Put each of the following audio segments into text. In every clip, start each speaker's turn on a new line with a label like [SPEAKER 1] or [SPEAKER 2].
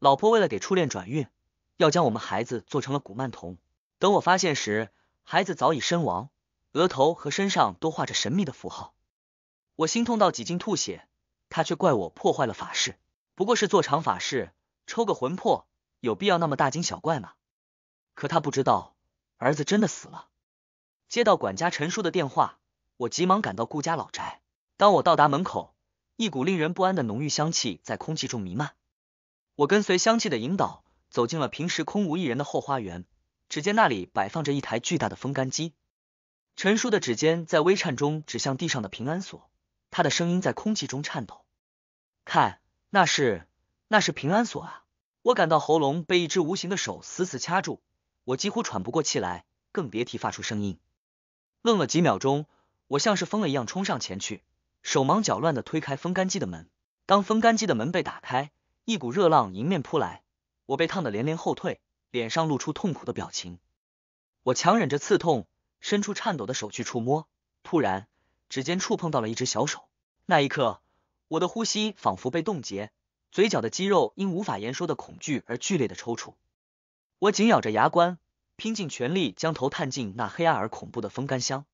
[SPEAKER 1] 老婆为了给初恋转运，要将我们孩子做成了古曼童。等我发现时，孩子早已身亡，额头和身上都画着神秘的符号。我心痛到几近吐血，他却怪我破坏了法事。不过是做场法事，抽个魂魄，有必要那么大惊小怪吗？可他不知道，儿子真的死了。接到管家陈叔的电话，我急忙赶到顾家老宅。当我到达门口，一股令人不安的浓郁香气在空气中弥漫。我跟随香气的引导走进了平时空无一人的后花园，只见那里摆放着一台巨大的风干机。陈叔的指尖在微颤中指向地上的平安锁，他的声音在空气中颤抖：“看，那是，那是平安锁啊！”我感到喉咙被一只无形的手死死掐住，我几乎喘不过气来，更别提发出声音。愣了几秒钟，我像是疯了一样冲上前去，手忙脚乱的推开风干机的门。当风干机的门被打开。一股热浪迎面扑来，我被烫得连连后退，脸上露出痛苦的表情。我强忍着刺痛，伸出颤抖的手去触摸，突然，指尖触碰到了一只小手。那一刻，我的呼吸仿佛被冻结，嘴角的肌肉因无法言说的恐惧而剧烈的抽搐。我紧咬着牙关，拼尽全力将头探进那黑暗而恐怖的风干箱，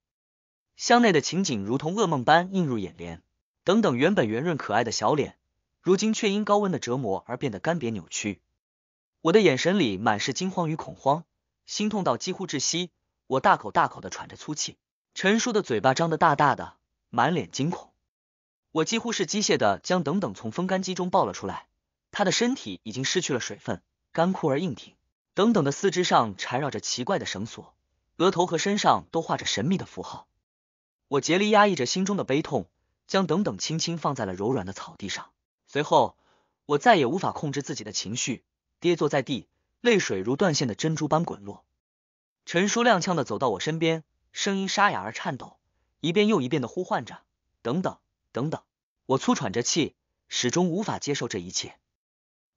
[SPEAKER 1] 箱内的情景如同噩梦般映入眼帘。等等，原本圆润可爱的小脸。如今却因高温的折磨而变得干瘪扭曲，我的眼神里满是惊慌与恐慌，心痛到几乎窒息，我大口大口的喘着粗气。陈叔的嘴巴张得大大的，满脸惊恐。我几乎是机械的将等等从风干机中抱了出来，他的身体已经失去了水分，干枯而硬挺。等等的四肢上缠绕着奇怪的绳索，额头和身上都画着神秘的符号。我竭力压抑着心中的悲痛，将等等轻轻放在了柔软的草地上。随后，我再也无法控制自己的情绪，跌坐在地，泪水如断线的珍珠般滚落。陈叔踉跄的走到我身边，声音沙哑而颤抖，一遍又一遍的呼唤着：“等等，等等。”我粗喘着气，始终无法接受这一切。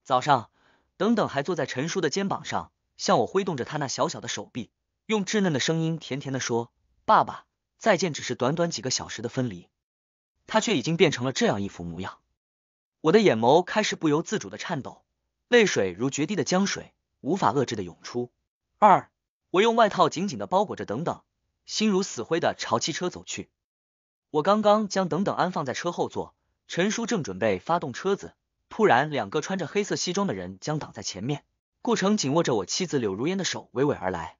[SPEAKER 1] 早上，等等还坐在陈叔的肩膀上，向我挥动着他那小小的手臂，用稚嫩的声音甜甜的说：“爸爸，再见。”只是短短几个小时的分离，他却已经变成了这样一副模样。我的眼眸开始不由自主的颤抖，泪水如决堤的江水，无法遏制的涌出。二，我用外套紧紧的包裹着等等，心如死灰的朝汽车走去。我刚刚将等等安放在车后座，陈叔正准备发动车子，突然两个穿着黑色西装的人将挡在前面。顾城紧握着我妻子柳如烟的手，娓娓而来。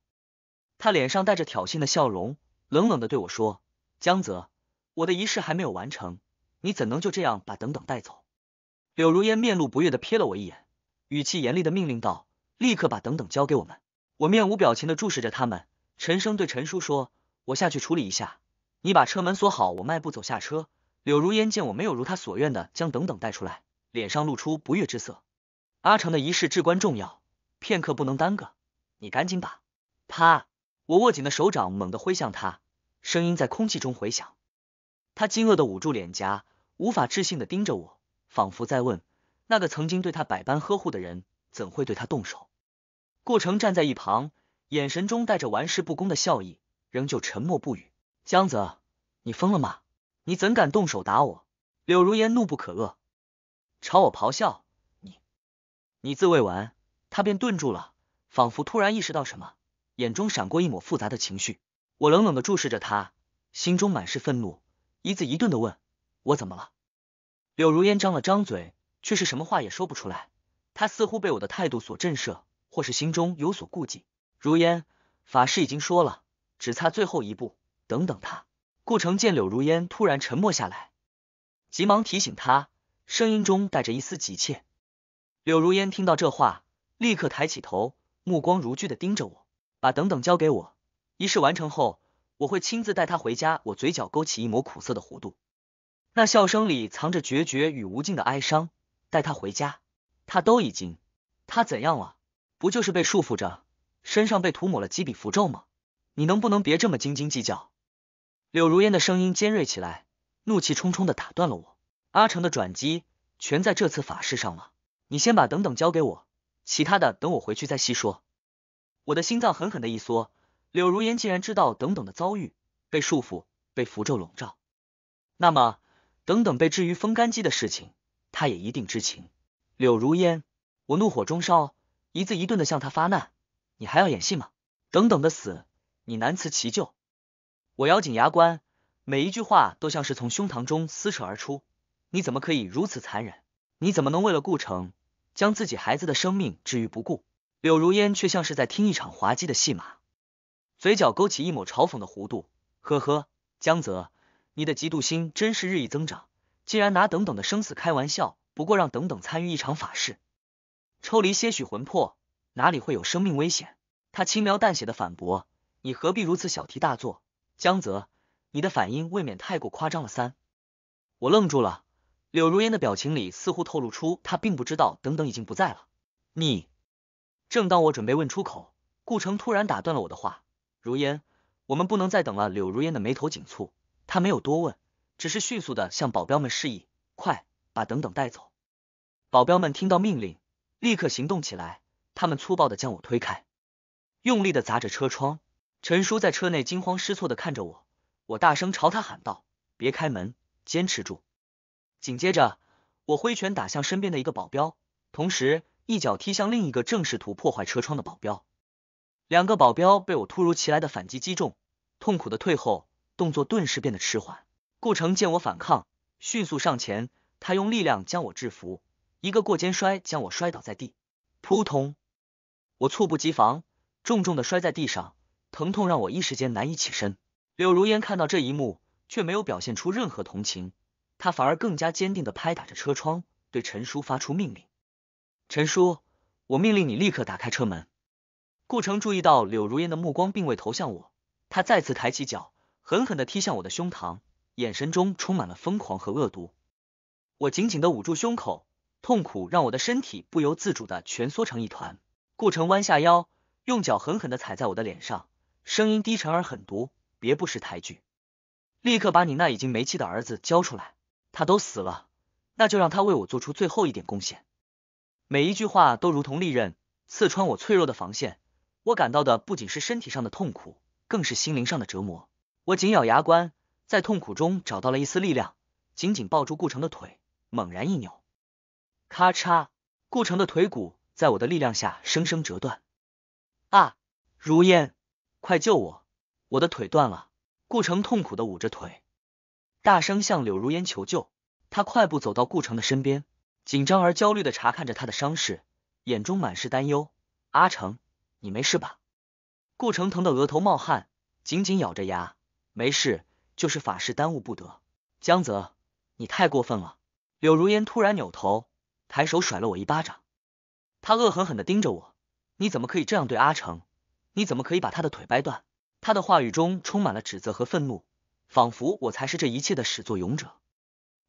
[SPEAKER 1] 他脸上带着挑衅的笑容，冷冷的对我说：“江泽，我的仪式还没有完成，你怎能就这样把等等带走？”柳如烟面露不悦的瞥了我一眼，语气严厉的命令道：“立刻把等等交给我们。”我面无表情的注视着他们，沉声对陈叔说：“我下去处理一下，你把车门锁好。”我迈步走下车。柳如烟见我没有如他所愿的将等等带出来，脸上露出不悦之色。阿成的仪式至关重要，片刻不能耽搁，你赶紧把。啪！我握紧的手掌猛地挥向他，声音在空气中回响。他惊愕的捂住脸颊，无法置信的盯着我。仿佛在问，那个曾经对他百般呵护的人，怎会对他动手？顾城站在一旁，眼神中带着玩世不恭的笑意，仍旧沉默不语。江泽，你疯了吗？你怎敢动手打我？柳如烟怒不可遏，朝我咆哮：“你……你自未完，他便顿住了，仿佛突然意识到什么，眼中闪过一抹复杂的情绪。”我冷冷的注视着他，心中满是愤怒，一字一顿的问：“我怎么了？”柳如烟张了张嘴，却是什么话也说不出来。她似乎被我的态度所震慑，或是心中有所顾忌。如烟，法师已经说了，只差最后一步。等等他。顾城见柳如烟突然沉默下来，急忙提醒他，声音中带着一丝急切。柳如烟听到这话，立刻抬起头，目光如炬的盯着我，把等等交给我。仪式完成后，我会亲自带他回家。我嘴角勾起一抹苦涩的弧度。那笑声里藏着决绝与无尽的哀伤。带他回家，他都已经，他怎样了？不就是被束缚着，身上被涂抹了几笔符咒吗？你能不能别这么斤斤计较？柳如烟的声音尖锐起来，怒气冲冲的打断了我。阿成的转机全在这次法事上了。你先把等等交给我，其他的等我回去再细说。我的心脏狠狠的一缩。柳如烟竟然知道等等的遭遇，被束缚，被符咒笼罩。那么。等等，被置于风干机的事情，他也一定知情。柳如烟，我怒火中烧，一字一顿的向他发难：“你还要演戏吗？等等的死，你难辞其咎。”我咬紧牙关，每一句话都像是从胸膛中撕扯而出。你怎么可以如此残忍？你怎么能为了顾城，将自己孩子的生命置于不顾？柳如烟却像是在听一场滑稽的戏码，嘴角勾起一抹嘲讽的弧度：“呵呵，江泽。”你的嫉妒心真是日益增长，竟然拿等等的生死开玩笑。不过让等等参与一场法事，抽离些许魂魄，哪里会有生命危险？他轻描淡写的反驳：“你何必如此小题大做？”江泽，你的反应未免太过夸张了。三，我愣住了，柳如烟的表情里似乎透露出他并不知道等等已经不在了。你，正当我准备问出口，顾城突然打断了我的话：“如烟，我们不能再等了。”柳如烟的眉头紧蹙。他没有多问，只是迅速的向保镖们示意：“快把等等带走。”保镖们听到命令，立刻行动起来。他们粗暴的将我推开，用力的砸着车窗。陈叔在车内惊慌失措的看着我，我大声朝他喊道：“别开门，坚持住！”紧接着，我挥拳打向身边的一个保镖，同时一脚踢向另一个正试图破坏车窗的保镖。两个保镖被我突如其来的反击击中，痛苦的退后。动作顿时变得迟缓。顾城见我反抗，迅速上前，他用力量将我制服，一个过肩摔将我摔倒在地，扑通！我猝不及防，重重的摔在地上，疼痛让我一时间难以起身。柳如烟看到这一幕，却没有表现出任何同情，他反而更加坚定的拍打着车窗，对陈叔发出命令：“陈叔，我命令你立刻打开车门。”顾城注意到柳如烟的目光并未投向我，他再次抬起脚。狠狠的踢向我的胸膛，眼神中充满了疯狂和恶毒。我紧紧的捂住胸口，痛苦让我的身体不由自主的蜷缩成一团。顾城弯下腰，用脚狠狠的踩在我的脸上，声音低沉而狠毒：“别不识抬举，立刻把你那已经没气的儿子交出来。他都死了，那就让他为我做出最后一点贡献。”每一句话都如同利刃刺穿我脆弱的防线。我感到的不仅是身体上的痛苦，更是心灵上的折磨。我紧咬牙关，在痛苦中找到了一丝力量，紧紧抱住顾城的腿，猛然一扭，咔嚓！顾城的腿骨在我的力量下生生折断。啊！如烟，快救我！我的腿断了！顾城痛苦的捂着腿，大声向柳如烟求救。他快步走到顾城的身边，紧张而焦虑的查看着他的伤势，眼中满是担忧。阿城，你没事吧？顾城疼的额头冒汗，紧紧咬着牙。没事，就是法事耽误不得。江泽，你太过分了！柳如烟突然扭头，抬手甩了我一巴掌。她恶狠狠地盯着我：“你怎么可以这样对阿成？你怎么可以把他的腿掰断？”她的话语中充满了指责和愤怒，仿佛我才是这一切的始作俑者。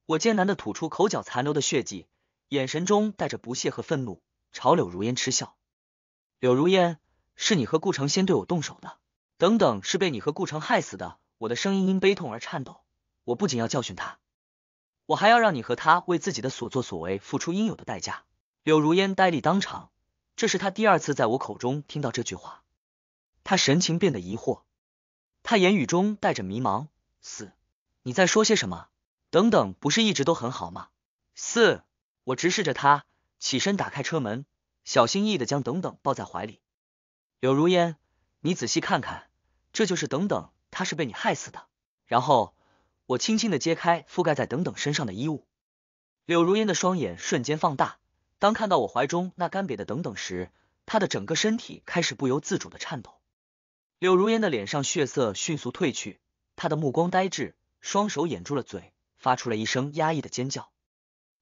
[SPEAKER 1] 我艰难地吐出口角残留的血迹，眼神中带着不屑和愤怒，朝柳如烟嗤笑：“柳如烟，是你和顾城先对我动手的。等等，是被你和顾城害死的。”我的声音因悲痛而颤抖，我不仅要教训他，我还要让你和他为自己的所作所为付出应有的代价。柳如烟呆立当场，这是他第二次在我口中听到这句话，他神情变得疑惑，他言语中带着迷茫。四，你在说些什么？等等，不是一直都很好吗？四，我直视着他，起身打开车门，小心翼翼的将等等抱在怀里。柳如烟，你仔细看看，这就是等等。他是被你害死的。然后我轻轻的揭开覆盖在等等身上的衣物，柳如烟的双眼瞬间放大。当看到我怀中那干瘪的等等时，她的整个身体开始不由自主的颤抖。柳如烟的脸上血色迅速褪去，她的目光呆滞，双手掩住了嘴，发出了一声压抑的尖叫。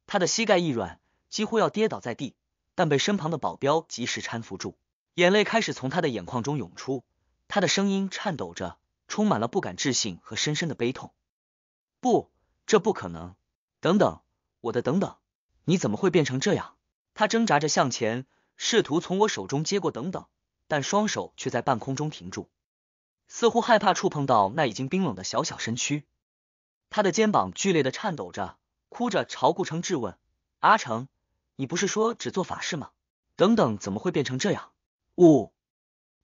[SPEAKER 1] 她的膝盖一软，几乎要跌倒在地，但被身旁的保镖及时搀扶住。眼泪开始从她的眼眶中涌出，她的声音颤抖着。充满了不敢置信和深深的悲痛，不，这不可能！等等，我的等等，你怎么会变成这样？他挣扎着向前，试图从我手中接过等等，但双手却在半空中停住，似乎害怕触碰到那已经冰冷的小小身躯。他的肩膀剧烈的颤抖着，哭着朝顾城质问：“阿城，你不是说只做法事吗？等等怎么会变成这样？”呜，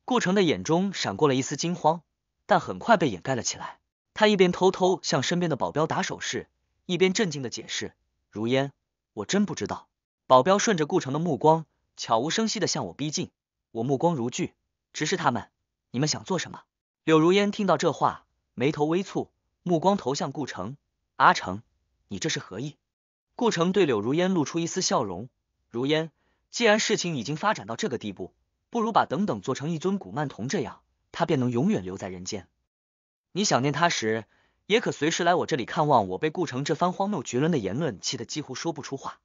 [SPEAKER 1] 顾城的眼中闪过了一丝惊慌。但很快被掩盖了起来。他一边偷偷向身边的保镖打手势，一边镇静的解释：“如烟，我真不知道。”保镖顺着顾城的目光，悄无声息的向我逼近。我目光如炬，直视他们：“你们想做什么？”柳如烟听到这话，眉头微蹙，目光投向顾城：“阿城，你这是何意？”顾城对柳如烟露出一丝笑容：“如烟，既然事情已经发展到这个地步，不如把等等做成一尊古曼童这样。”他便能永远留在人间。你想念他时，也可随时来我这里看望我。被顾城这番荒谬绝伦的言论气得几乎说不出话，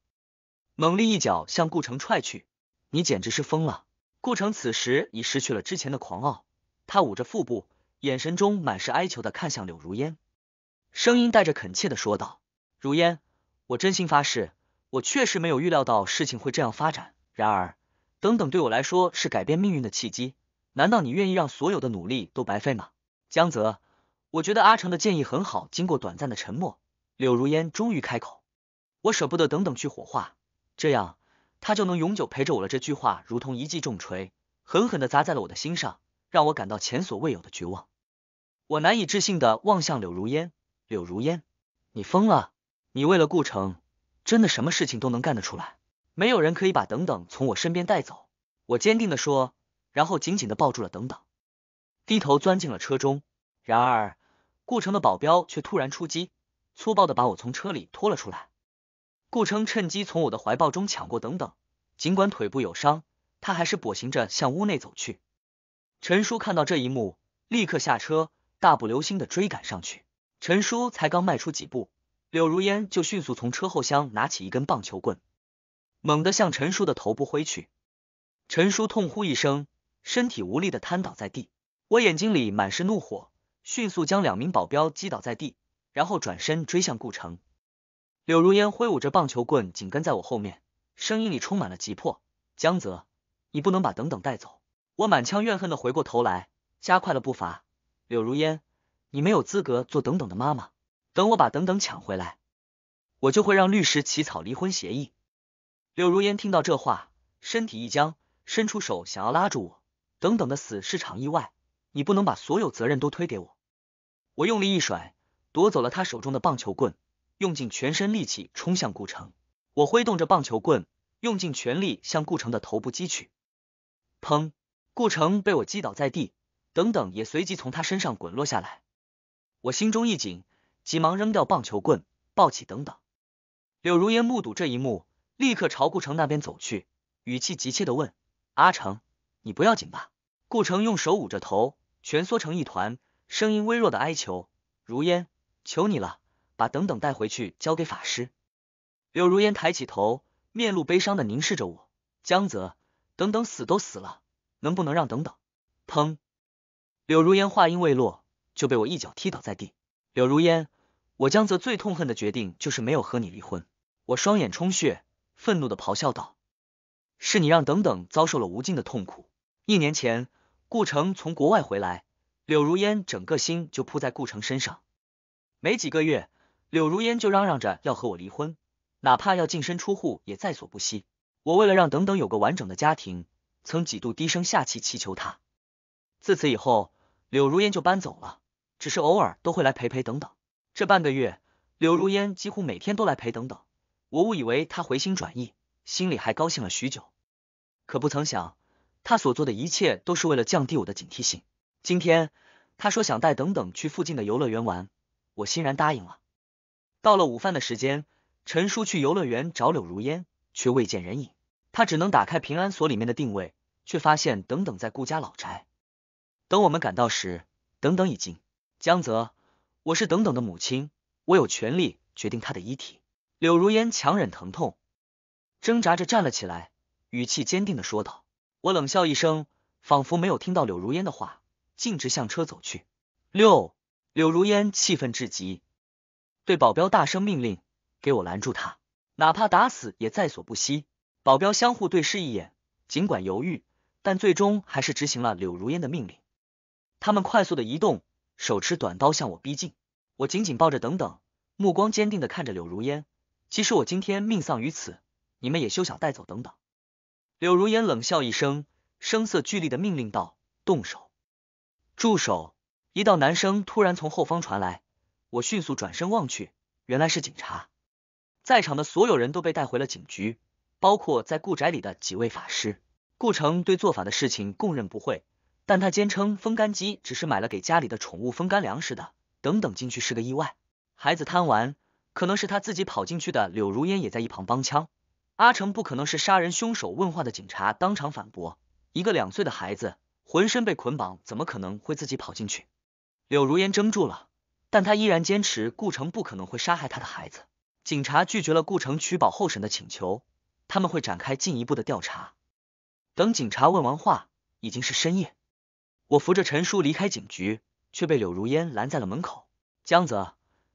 [SPEAKER 1] 猛力一脚向顾城踹去。你简直是疯了！顾城此时已失去了之前的狂傲，他捂着腹部，眼神中满是哀求的看向柳如烟，声音带着恳切的说道：“如烟，我真心发誓，我确实没有预料到事情会这样发展。然而，等等，对我来说是改变命运的契机。”难道你愿意让所有的努力都白费吗？江泽，我觉得阿成的建议很好。经过短暂的沉默，柳如烟终于开口：“我舍不得等等去火化，这样他就能永久陪着我了。”这句话如同一记重锤，狠狠的砸在了我的心上，让我感到前所未有的绝望。我难以置信的望向柳如烟：“柳如烟，你疯了？你为了顾城，真的什么事情都能干得出来？没有人可以把等等从我身边带走。”我坚定的说。然后紧紧的抱住了等等，低头钻进了车中。然而，顾城的保镖却突然出击，粗暴的把我从车里拖了出来。顾城趁机从我的怀抱中抢过等等，尽管腿部有伤，他还是跛行着向屋内走去。陈叔看到这一幕，立刻下车，大步流星的追赶上去。陈叔才刚迈出几步，柳如烟就迅速从车后箱拿起一根棒球棍，猛地向陈叔的头部挥去。陈叔痛呼一声。身体无力的瘫倒在地，我眼睛里满是怒火，迅速将两名保镖击倒在地，然后转身追向顾城。柳如烟挥舞着棒球棍紧跟在我后面，声音里充满了急迫：“江泽，你不能把等等带走！”我满腔怨恨的回过头来，加快了步伐。柳如烟，你没有资格做等等的妈妈。等我把等等抢回来，我就会让律师起草离婚协议。柳如烟听到这话，身体一僵，伸出手想要拉住我。等等的死是场意外，你不能把所有责任都推给我。我用力一甩，夺走了他手中的棒球棍，用尽全身力气冲向顾城。我挥动着棒球棍，用尽全力向顾城的头部击去。砰！顾城被我击倒在地，等等也随即从他身上滚落下来。我心中一紧，急忙扔掉棒球棍，抱起等等。柳如烟目睹这一幕，立刻朝顾城那边走去，语气急切的问：“阿城。”你不要紧吧？顾城用手捂着头，蜷缩成一团，声音微弱的哀求：“如烟，求你了，把等等带回去，交给法师。”柳如烟抬起头，面露悲伤的凝视着我。江泽，等等死都死了，能不能让等等？砰！柳如烟话音未落，就被我一脚踢倒在地。柳如烟，我江泽最痛恨的决定就是没有和你离婚。我双眼充血，愤怒的咆哮道：“是你让等等遭受了无尽的痛苦。”一年前，顾城从国外回来，柳如烟整个心就扑在顾城身上。没几个月，柳如烟就嚷嚷着要和我离婚，哪怕要净身出户也在所不惜。我为了让等等有个完整的家庭，曾几度低声下气祈求他。自此以后，柳如烟就搬走了，只是偶尔都会来陪陪等等。这半个月，柳如烟几乎每天都来陪等等。我误以为他回心转意，心里还高兴了许久，可不曾想。他所做的一切都是为了降低我的警惕性。今天，他说想带等等去附近的游乐园玩，我欣然答应了。到了午饭的时间，陈叔去游乐园找柳如烟，却未见人影。他只能打开平安锁里面的定位，却发现等等在顾家老宅。等我们赶到时，等等已经江泽，我是等等的母亲，我有权利决定他的遗体。柳如烟强忍疼痛，挣扎着站了起来，语气坚定的说道。我冷笑一声，仿佛没有听到柳如烟的话，径直向车走去。六柳如烟气愤至极，对保镖大声命令：“给我拦住他，哪怕打死也在所不惜！”保镖相互对视一眼，尽管犹豫，但最终还是执行了柳如烟的命令。他们快速的移动，手持短刀向我逼近。我紧紧抱着等等，目光坚定的看着柳如烟。即使我今天命丧于此，你们也休想带走等等。柳如烟冷笑一声，声色俱厉的命令道：“动手！”“住手！”一道男声突然从后方传来，我迅速转身望去，原来是警察。在场的所有人都被带回了警局，包括在顾宅里的几位法师。顾城对做法的事情供认不讳，但他坚称风干机只是买了给家里的宠物风干粮食的，等等进去是个意外，孩子贪玩，可能是他自己跑进去的。柳如烟也在一旁帮腔。阿成不可能是杀人凶手。问话的警察当场反驳：“一个两岁的孩子，浑身被捆绑，怎么可能会自己跑进去？”柳如烟怔住了，但她依然坚持顾城不可能会杀害她的孩子。警察拒绝了顾城取保候审的请求，他们会展开进一步的调查。等警察问完话，已经是深夜。我扶着陈叔离开警局，却被柳如烟拦在了门口。“江泽，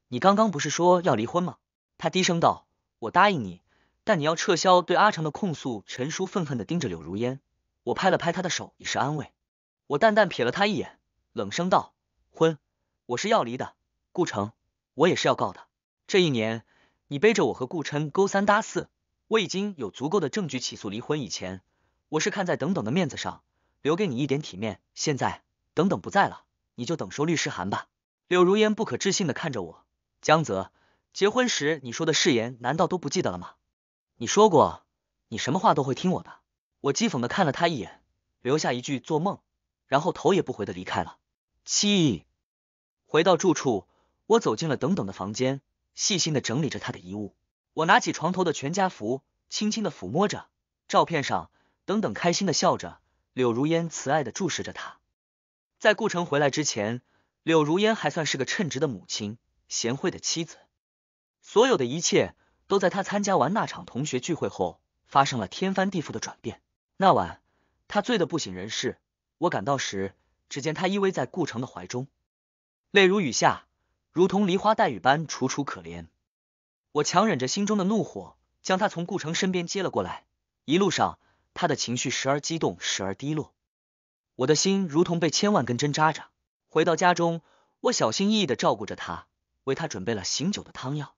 [SPEAKER 1] 你刚刚不是说要离婚吗？”他低声道：“我答应你。”但你要撤销对阿成的控诉，陈叔愤恨的盯着柳如烟。我拍了拍他的手，以示安慰。我淡淡瞥了他一眼，冷声道：“婚，我是要离的。顾城，我也是要告的。这一年，你背着我和顾琛勾三搭四，我已经有足够的证据起诉离婚。以前，我是看在等等的面子上，留给你一点体面。现在，等等不在了，你就等收律师函吧。”柳如烟不可置信的看着我，江泽，结婚时你说的誓言，难道都不记得了吗？你说过，你什么话都会听我的。我讥讽的看了他一眼，留下一句做梦，然后头也不回的离开了。七，回到住处，我走进了等等的房间，细心的整理着他的遗物。我拿起床头的全家福，轻轻的抚摸着。照片上，等等开心的笑着，柳如烟慈爱的注视着他。在顾城回来之前，柳如烟还算是个称职的母亲，贤惠的妻子。所有的一切。都在他参加完那场同学聚会后发生了天翻地覆的转变。那晚，他醉得不省人事。我赶到时，只见他依偎在顾城的怀中，泪如雨下，如同梨花带雨般楚楚可怜。我强忍着心中的怒火，将他从顾城身边接了过来。一路上，他的情绪时而激动，时而低落。我的心如同被千万根针扎着。回到家中，我小心翼翼的照顾着他，为他准备了醒酒的汤药。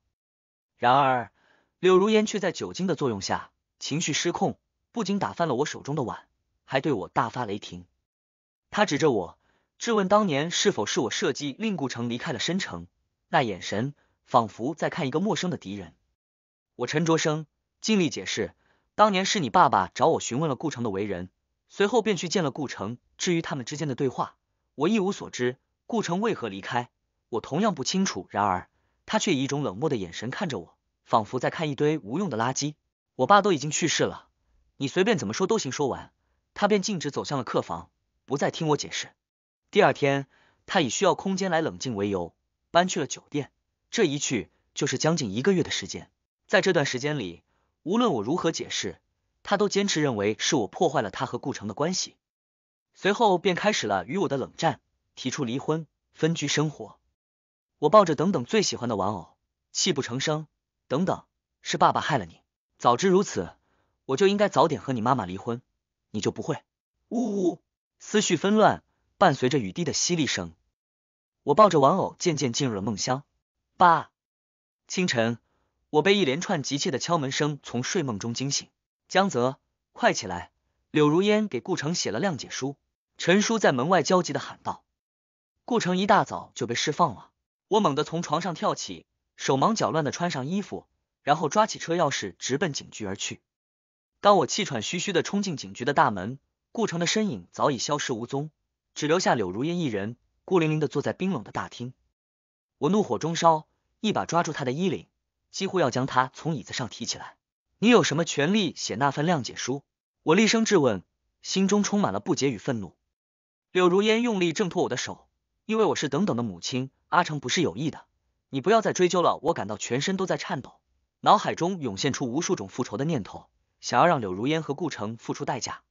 [SPEAKER 1] 然而，柳如烟却在酒精的作用下情绪失控，不仅打翻了我手中的碗，还对我大发雷霆。他指着我质问：“当年是否是我设计令顾城离开了深城？”那眼神仿佛在看一个陌生的敌人。我沉着声尽力解释：“当年是你爸爸找我询问了顾城的为人，随后便去见了顾城。至于他们之间的对话，我一无所知。顾城为何离开，我同样不清楚。”然而，他却以一种冷漠的眼神看着我。仿佛在看一堆无用的垃圾。我爸都已经去世了，你随便怎么说都行。说完，他便径直走向了客房，不再听我解释。第二天，他以需要空间来冷静为由，搬去了酒店。这一去就是将近一个月的时间。在这段时间里，无论我如何解释，他都坚持认为是我破坏了他和顾城的关系，随后便开始了与我的冷战，提出离婚、分居生活。我抱着等等最喜欢的玩偶，泣不成声。等等，是爸爸害了你。早知如此，我就应该早点和你妈妈离婚，你就不会。呜呜，思绪纷乱，伴随着雨滴的淅沥声，我抱着玩偶渐渐进入了梦乡。爸，清晨，我被一连串急切的敲门声从睡梦中惊醒。江泽，快起来！柳如烟给顾城写了谅解书。陈叔在门外焦急的喊道。顾城一大早就被释放了，我猛地从床上跳起。手忙脚乱的穿上衣服，然后抓起车钥匙，直奔警局而去。当我气喘吁吁的冲进警局的大门，顾城的身影早已消失无踪，只留下柳如烟一人孤零零的坐在冰冷的大厅。我怒火中烧，一把抓住他的衣领，几乎要将他从椅子上提起来。你有什么权利写那份谅解书？我厉声质问，心中充满了不解与愤怒。柳如烟用力挣脱我的手，因为我是等等的母亲，阿成不是有意的。你不要再追究了，我感到全身都在颤抖，脑海中涌现出无数种复仇的念头，想要让柳如烟和顾城付出代价。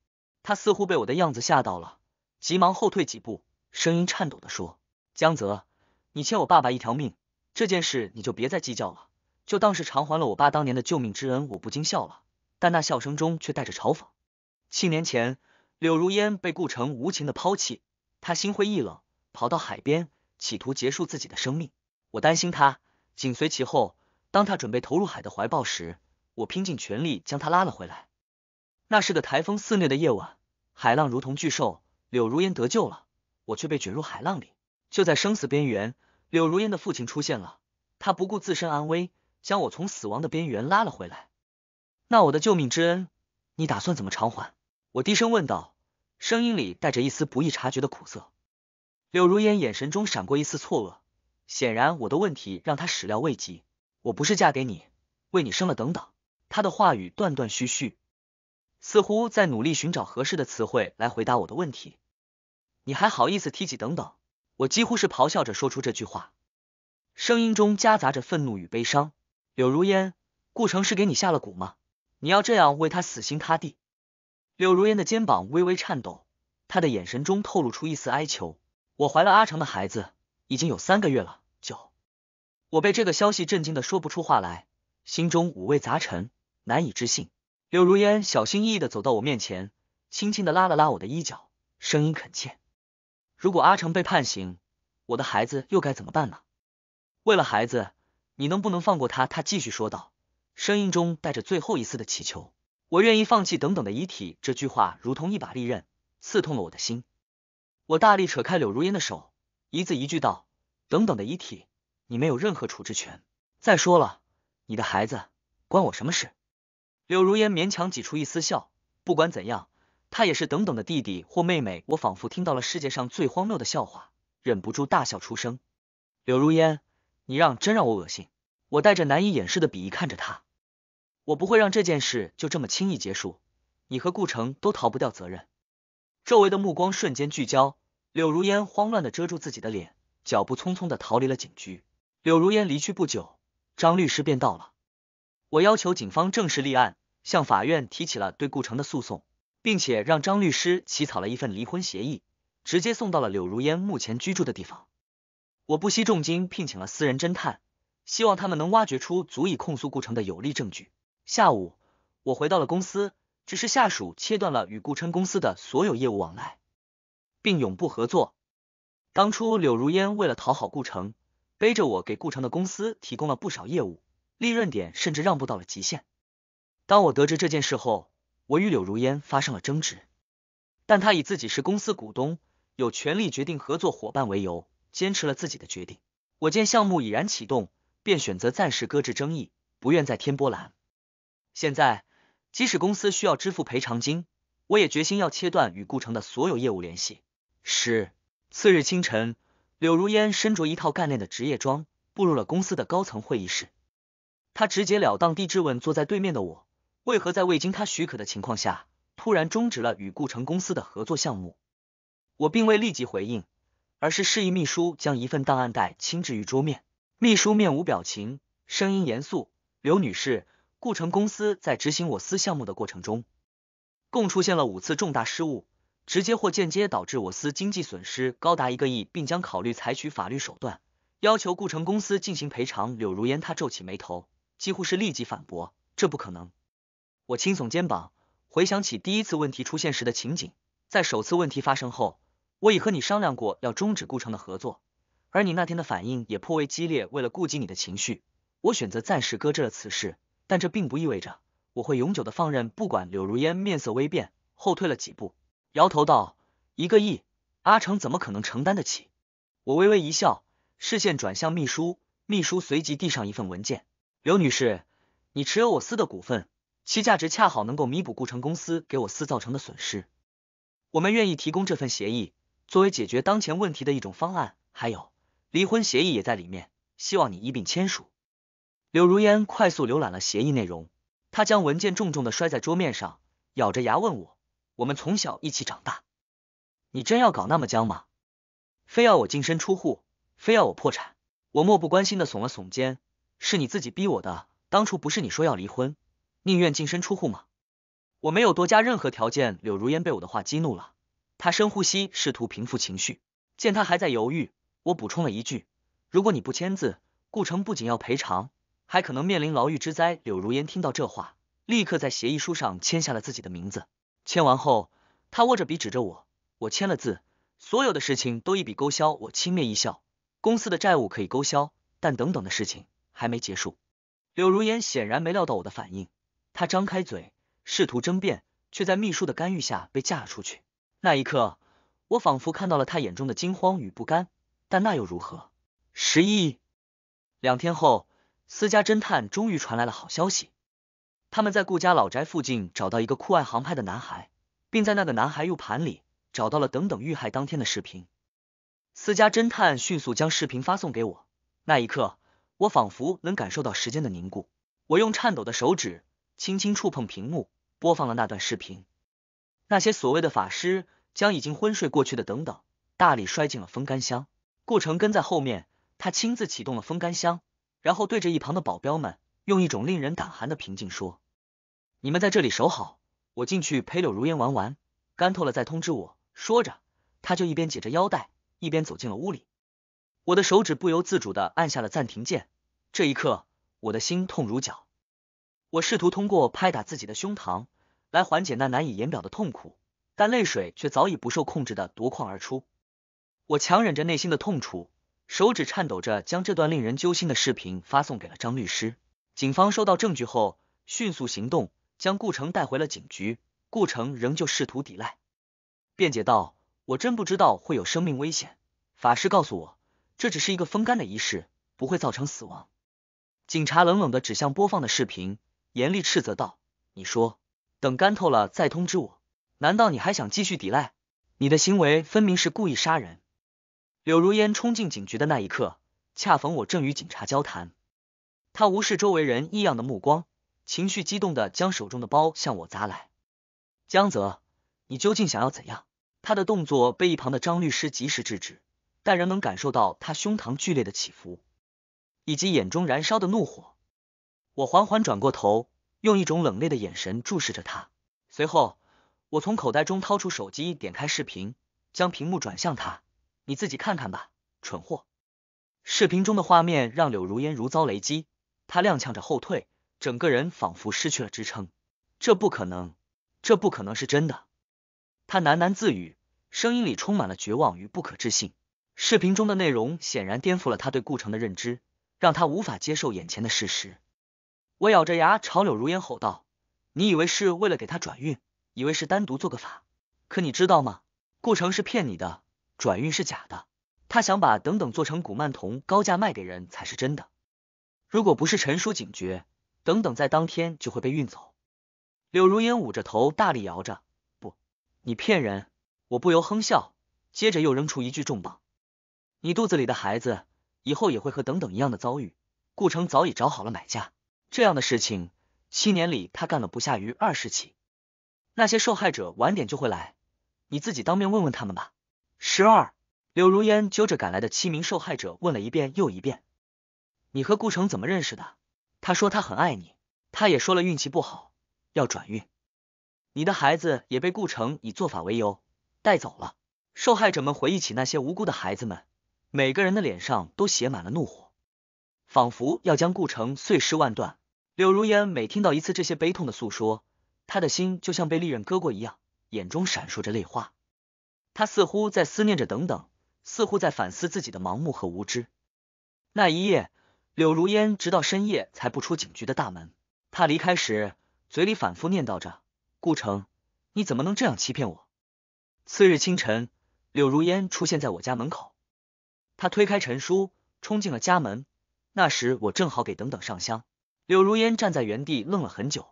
[SPEAKER 1] 他似乎被我的样子吓到了，急忙后退几步，声音颤抖的说：“江泽，你欠我爸爸一条命，这件事你就别再计较了，就当是偿还了我爸当年的救命之恩。”我不禁笑了，但那笑声中却带着嘲讽。七年前，柳如烟被顾城无情的抛弃，他心灰意冷，跑到海边，企图结束自己的生命。我担心他紧随其后，当他准备投入海的怀抱时，我拼尽全力将他拉了回来。那是个台风肆虐的夜晚，海浪如同巨兽。柳如烟得救了，我却被卷入海浪里。就在生死边缘，柳如烟的父亲出现了，他不顾自身安危，将我从死亡的边缘拉了回来。那我的救命之恩，你打算怎么偿还？我低声问道，声音里带着一丝不易察觉的苦涩。柳如烟眼神中闪过一丝错愕。显然我的问题让他始料未及，我不是嫁给你，为你生了等等。他的话语断断续续，似乎在努力寻找合适的词汇来回答我的问题。你还好意思提起等等？我几乎是咆哮着说出这句话，声音中夹杂着愤怒与悲伤。柳如烟，顾城是给你下了蛊吗？你要这样为他死心塌地？柳如烟的肩膀微微颤抖，她的眼神中透露出一丝哀求。我怀了阿成的孩子。已经有三个月了，九。我被这个消息震惊的说不出话来，心中五味杂陈，难以置信。柳如烟小心翼翼的走到我面前，轻轻的拉了拉我的衣角，声音恳切：“如果阿成被判刑，我的孩子又该怎么办呢？为了孩子，你能不能放过他？”他继续说道，声音中带着最后一丝的祈求：“我愿意放弃等等的遗体。”这句话如同一把利刃，刺痛了我的心。我大力扯开柳如烟的手。一字一句道：“等等的遗体，你没有任何处置权。再说了，你的孩子关我什么事？”柳如烟勉强挤出一丝笑。不管怎样，他也是等等的弟弟或妹妹。我仿佛听到了世界上最荒谬的笑话，忍不住大笑出声。柳如烟，你让真让我恶心！我带着难以掩饰的鄙夷看着他。我不会让这件事就这么轻易结束。你和顾城都逃不掉责任。周围的目光瞬间聚焦。柳如烟慌乱的遮住自己的脸，脚步匆匆的逃离了警局。柳如烟离去不久，张律师便到了。我要求警方正式立案，向法院提起了对顾城的诉讼，并且让张律师起草了一份离婚协议，直接送到了柳如烟目前居住的地方。我不惜重金聘请了私人侦探，希望他们能挖掘出足以控诉顾城的有力证据。下午，我回到了公司，只是下属切断了与顾城公司的所有业务往来。并永不合作。当初柳如烟为了讨好顾城，背着我给顾城的公司提供了不少业务，利润点甚至让步到了极限。当我得知这件事后，我与柳如烟发生了争执，但他以自己是公司股东，有权利决定合作伙伴为由，坚持了自己的决定。我见项目已然启动，便选择暂时搁置争议，不愿再添波澜。现在，即使公司需要支付赔偿金，我也决心要切断与顾城的所有业务联系。是。次日清晨，柳如烟身着一套干练的职业装，步入了公司的高层会议室。她直截了当地质问坐在对面的我，为何在未经她许可的情况下，突然终止了与顾城公司的合作项目。我并未立即回应，而是示意秘书将一份档案袋轻置于桌面。秘书面无表情，声音严肃：“刘女士，顾城公司在执行我司项目的过程中，共出现了五次重大失误。”直接或间接导致我司经济损失高达一个亿，并将考虑采取法律手段，要求顾城公司进行赔偿。柳如烟，他皱起眉头，几乎是立即反驳，这不可能。我轻耸肩膀，回想起第一次问题出现时的情景，在首次问题发生后，我已和你商量过要终止顾城的合作，而你那天的反应也颇为激烈。为了顾及你的情绪，我选择暂时搁置了此事，但这并不意味着我会永久的放任不管。柳如烟面色微变，后退了几步。摇头道：“一个亿，阿成怎么可能承担得起？”我微微一笑，视线转向秘书，秘书随即递上一份文件。刘女士，你持有我司的股份，其价值恰好能够弥补顾城公司给我司造成的损失。我们愿意提供这份协议作为解决当前问题的一种方案，还有离婚协议也在里面，希望你一并签署。柳如烟快速浏览了协议内容，她将文件重重的摔在桌面上，咬着牙问我。我们从小一起长大，你真要搞那么僵吗？非要我净身出户，非要我破产？我漠不关心的耸了耸肩，是你自己逼我的。当初不是你说要离婚，宁愿净身出户吗？我没有多加任何条件。柳如烟被我的话激怒了，她深呼吸，试图平复情绪。见她还在犹豫，我补充了一句：如果你不签字，顾城不仅要赔偿，还可能面临牢狱之灾。柳如烟听到这话，立刻在协议书上签下了自己的名字。签完后，他握着笔指着我，我签了字，所有的事情都一笔勾销。我轻蔑一笑，公司的债务可以勾销，但等等的事情还没结束。柳如烟显然没料到我的反应，她张开嘴试图争辩，却在秘书的干预下被架了出去。那一刻，我仿佛看到了他眼中的惊慌与不甘，但那又如何？十一，两天后，私家侦探终于传来了好消息。他们在顾家老宅附近找到一个酷爱航拍的男孩，并在那个男孩 U 盘里找到了等等遇害当天的视频。私家侦探迅速将视频发送给我。那一刻，我仿佛能感受到时间的凝固。我用颤抖的手指轻轻触碰屏幕，播放了那段视频。那些所谓的法师将已经昏睡过去的等等大力摔进了风干箱。顾城跟在后面，他亲自启动了风干箱，然后对着一旁的保镖们用一种令人胆寒的平静说。你们在这里守好，我进去陪柳如烟玩玩，干透了再通知我。说着，他就一边解着腰带，一边走进了屋里。我的手指不由自主的按下了暂停键。这一刻，我的心痛如绞。我试图通过拍打自己的胸膛来缓解那难以言表的痛苦，但泪水却早已不受控制的夺眶而出。我强忍着内心的痛楚，手指颤抖着将这段令人揪心的视频发送给了张律师。警方收到证据后，迅速行动。将顾城带回了警局，顾城仍旧试图抵赖，辩解道：“我真不知道会有生命危险，法师告诉我，这只是一个风干的仪式，不会造成死亡。”警察冷冷的指向播放的视频，严厉斥责道：“你说等干透了再通知我，难道你还想继续抵赖？你的行为分明是故意杀人！”柳如烟冲进警局的那一刻，恰逢我正与警察交谈，他无视周围人异样的目光。情绪激动的将手中的包向我砸来，江泽，你究竟想要怎样？他的动作被一旁的张律师及时制止，但仍能感受到他胸膛剧烈的起伏，以及眼中燃烧的怒火。我缓缓转过头，用一种冷冽的眼神注视着他。随后，我从口袋中掏出手机，点开视频，将屏幕转向他，你自己看看吧，蠢货！视频中的画面让柳如烟如遭雷击，他踉跄着后退。整个人仿佛失去了支撑，这不可能，这不可能是真的。他喃喃自语，声音里充满了绝望与不可置信。视频中的内容显然颠覆了他对顾城的认知，让他无法接受眼前的事实。我咬着牙朝柳如烟吼道：“你以为是为了给他转运，以为是单独做个法？可你知道吗？顾城是骗你的，转运是假的，他想把等等做成古曼童高价卖给人才是真的。如果不是陈叔警觉。”等等，在当天就会被运走。柳如烟捂着头，大力摇着，不，你骗人！我不由哼笑，接着又扔出一句重磅：你肚子里的孩子以后也会和等等一样的遭遇。顾城早已找好了买家，这样的事情七年里他干了不下于二十起。那些受害者晚点就会来，你自己当面问问他们吧。十二，柳如烟揪着赶来的七名受害者问了一遍又一遍：你和顾城怎么认识的？他说他很爱你，他也说了运气不好，要转运。你的孩子也被顾城以做法为由带走了。受害者们回忆起那些无辜的孩子们，每个人的脸上都写满了怒火，仿佛要将顾城碎尸万段。柳如烟每听到一次这些悲痛的诉说，她的心就像被利刃割过一样，眼中闪烁着泪花。她似乎在思念着等等，似乎在反思自己的盲目和无知。那一夜。柳如烟直到深夜才不出警局的大门。她离开时，嘴里反复念叨着：“顾城，你怎么能这样欺骗我？”次日清晨，柳如烟出现在我家门口。她推开陈叔，冲进了家门。那时我正好给等等上香。柳如烟站在原地愣了很久，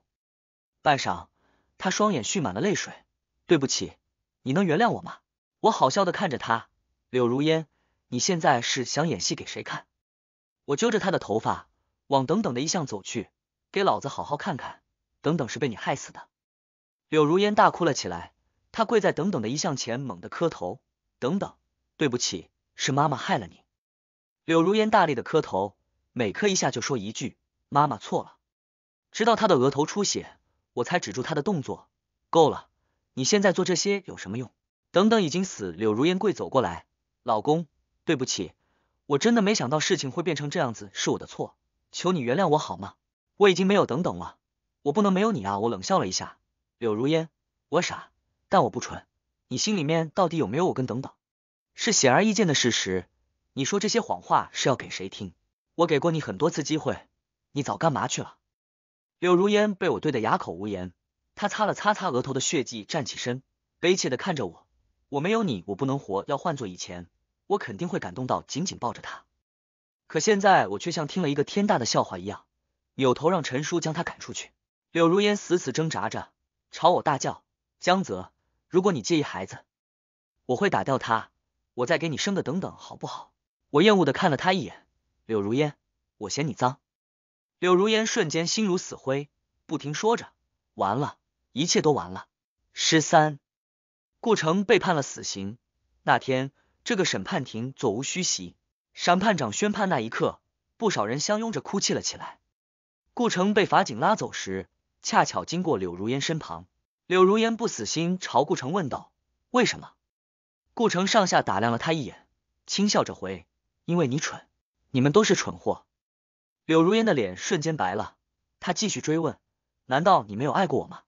[SPEAKER 1] 半晌，她双眼蓄满了泪水：“对不起，你能原谅我吗？”我好笑的看着她，柳如烟，你现在是想演戏给谁看？我揪着他的头发，往等等的遗像走去，给老子好好看看，等等是被你害死的。柳如烟大哭了起来，她跪在等等的遗像前，猛地磕头。等等，对不起，是妈妈害了你。柳如烟大力的磕头，每磕一下就说一句“妈妈错了”，直到她的额头出血，我才止住她的动作。够了，你现在做这些有什么用？等等已经死，柳如烟跪走过来，老公，对不起。我真的没想到事情会变成这样子，是我的错，求你原谅我好吗？我已经没有等等了，我不能没有你啊！我冷笑了一下，柳如烟，我傻，但我不蠢，你心里面到底有没有我跟等等，是显而易见的事实。你说这些谎话是要给谁听？我给过你很多次机会，你早干嘛去了？柳如烟被我怼得哑口无言，她擦了擦擦额头的血迹，站起身，悲切的看着我，我没有你，我不能活。要换做以前。我肯定会感动到紧紧抱着他，可现在我却像听了一个天大的笑话一样，扭头让陈叔将他赶出去。柳如烟死死挣扎着，朝我大叫：“江泽，如果你介意孩子，我会打掉他，我再给你生个等等好不好？”我厌恶的看了他一眼。柳如烟，我嫌你脏。柳如烟瞬间心如死灰，不停说着：“完了，一切都完了。”十三，顾城被判了死刑。那天。这个审判庭座无虚席，审判长宣判那一刻，不少人相拥着哭泣了起来。顾城被法警拉走时，恰巧经过柳如烟身旁，柳如烟不死心，朝顾城问道：“为什么？”顾城上下打量了他一眼，轻笑着回：“因为你蠢，你们都是蠢货。”柳如烟的脸瞬间白了，他继续追问：“难道你没有爱过我吗？”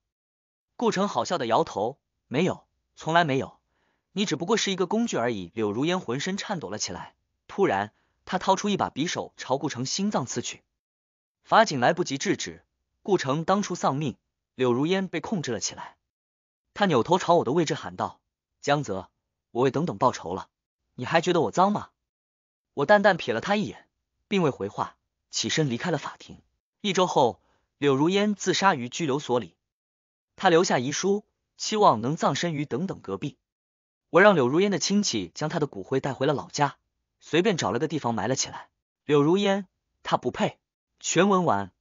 [SPEAKER 1] 顾城好笑的摇头：“没有，从来没有。”你只不过是一个工具而已。柳如烟浑身颤抖了起来，突然，他掏出一把匕首朝顾城心脏刺去，法警来不及制止，顾城当初丧命，柳如烟被控制了起来。他扭头朝我的位置喊道：“江泽，我为等等报仇了，你还觉得我脏吗？”我淡淡瞥了他一眼，并未回话，起身离开了法庭。一周后，柳如烟自杀于拘留所里，他留下遗书，期望能葬身于等等隔壁。我让柳如烟的亲戚将她的骨灰带回了老家，随便找了个地方埋了起来。柳如烟，她不配。全文完。